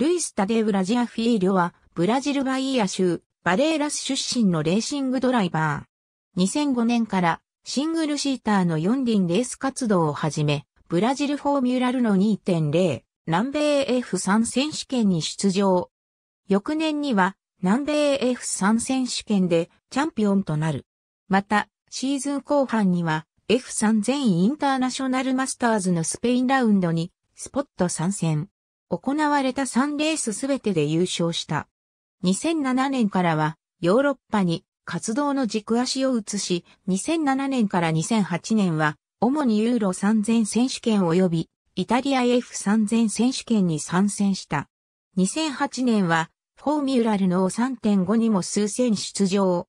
ルイス・タデウ・ラジアフィーリョは、ブラジルバイア州、バレーラス出身のレーシングドライバー。2005年からシングルシーターの4輪レース活動を始め、ブラジルフォーミュラルの2.0、南米 F3 選手権に出場。翌年には、南米 F3 選手権でチャンピオンとなる。また、シーズン後半には、F3 全インターナショナルマスターズのスペインラウンドに、スポット参戦。行われた3レースすべてで優勝した。2007年からはヨーロッパに活動の軸足を移し、2007年から2008年は主にユーロ3000選手権及びイタリア F3000 選手権に参戦した。2008年はフォーミュラルの3.5にも数戦出場。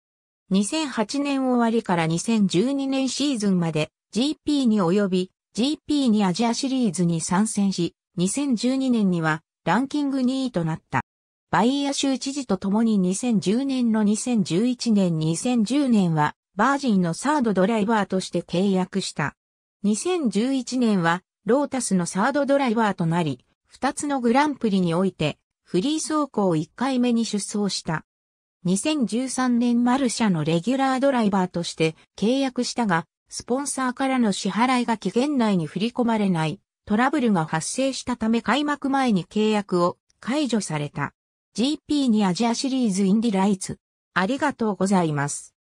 2008年終わりから2012年シーズンまで GP に及び GP にアジアシリーズに参戦し、2012年にはランキング2位となった。バイア州知事と共に2010年の2011年2010年はバージンのサードドライバーとして契約した。2011年はロータスのサードドライバーとなり、2つのグランプリにおいてフリー走行1回目に出走した。2013年マルシャのレギュラードライバーとして契約したが、スポンサーからの支払いが期限内に振り込まれないトラブルが発生したため開幕前に契約を解除された。GP にアジアシリーズインディライツ。ありがとうございます。